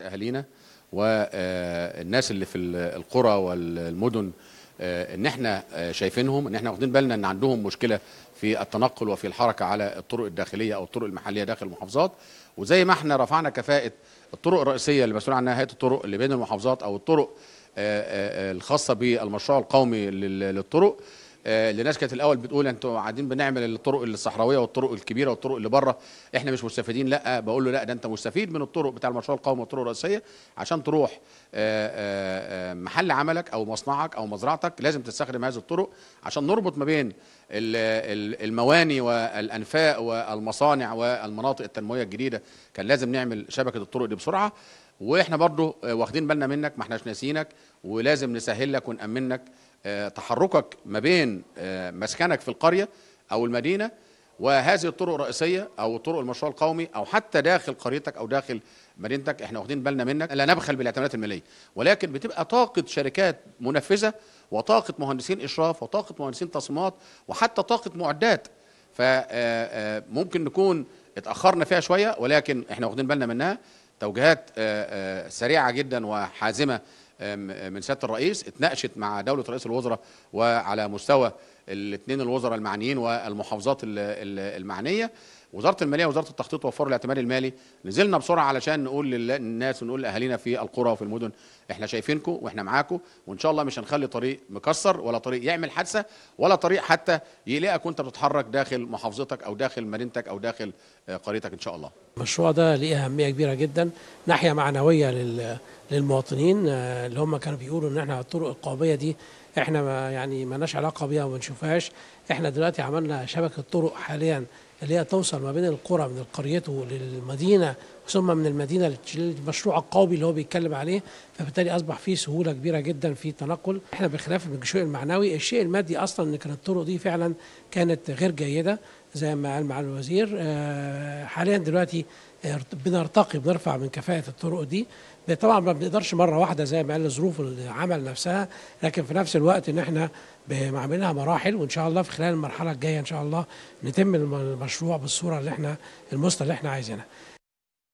اهالينا والناس آه، اللي في القرى والمدن آه، ان احنا آه، شايفينهم ان احنا واخدين بالنا ان عندهم مشكله في التنقل وفي الحركه على الطرق الداخليه او الطرق المحليه داخل المحافظات وزي ما احنا رفعنا كفاءه الطرق الرئيسيه اللي مسؤول عنها هيئه الطرق اللي بين المحافظات او الطرق الخاصه بالمشروع القومي للطرق آه، لناس كانت الاول بتقول انتوا قاعدين بنعمل الطرق الصحراويه والطرق الكبيره والطرق اللي بره احنا مش مستفيدين لا بقول له لا ده انت مستفيد من الطرق بتاع المشروع القومي والطرق الرئيسيه عشان تروح آه، آه، محل عملك او مصنعك او مزرعتك لازم تستخدم هذه الطرق عشان نربط ما بين المواني والانفاق والمصانع والمناطق التنمويه الجديده كان لازم نعمل شبكه الطرق دي بسرعه واحنا برضو واخدين بالنا منك ما احناش ناسيينك ولازم نسهل لك ونامنك آه، تحركك ما بين آه، مسكنك في القرية أو المدينة وهذه الطرق الرئيسية أو طرق المشروع القومي أو حتى داخل قريتك أو داخل مدينتك احنا واخدين بالنا منك لا نبخل بالاعتمادات المالية ولكن بتبقى طاقة شركات منفذة وطاقة مهندسين إشراف وطاقة مهندسين تصميمات وحتى طاقة معدات فممكن آه، نكون اتأخرنا فيها شوية ولكن احنا واخدين بالنا منها توجيهات سريعة جدا وحازمة من سياده الرئيس اتناقشت مع دوله رئيس الوزراء وعلى مستوى الاثنين الوزراء المعنيين والمحافظات المعنيه وزاره الماليه وزاره التخطيط ووفر الاعتماد المالي نزلنا بسرعه علشان نقول للناس ونقول لاهالينا في القرى وفي المدن احنا شايفينكم واحنا معاكم وان شاء الله مش هنخلي طريق مكسر ولا طريق يعمل حادثه ولا طريق حتى يقلقك وانت بتتحرك داخل محافظتك او داخل مدينتك او داخل آه، قريتك ان شاء الله المشروع ده ليه اهميه كبيره جدا ناحيه معنويه للمواطنين آه، اللي هم كانوا بيقولوا ان احنا الطرق القوميه دي احنا ما يعني مالناش علاقه بيها وما نشوفهاش احنا دلوقتي عملنا شبكه طرق حاليا اللي هي توصل ما بين القرى من القريته للمدينه ثم من المدينه للمشروع القومي اللي هو بيتكلم عليه فبالتالي اصبح فيه سهوله كبيره جدا في التنقل احنا بخلاف الشيء المعنوي الشيء المادي اصلا ان كانت الطرق دي فعلا كانت غير جيده زي ما قال معالي الوزير آه، حاليا دلوقتي آه، بنرتقي بنرفع من كفاءة الطرق دي طبعا ما بنقدرش مرة واحدة زي ما قال ظروف العمل نفسها لكن في نفس الوقت ان احنا عاملينها مراحل وان شاء الله في خلال المرحلة الجاية ان شاء الله نتم المشروع بالصورة اللي احنا المستوى اللي احنا عايزينها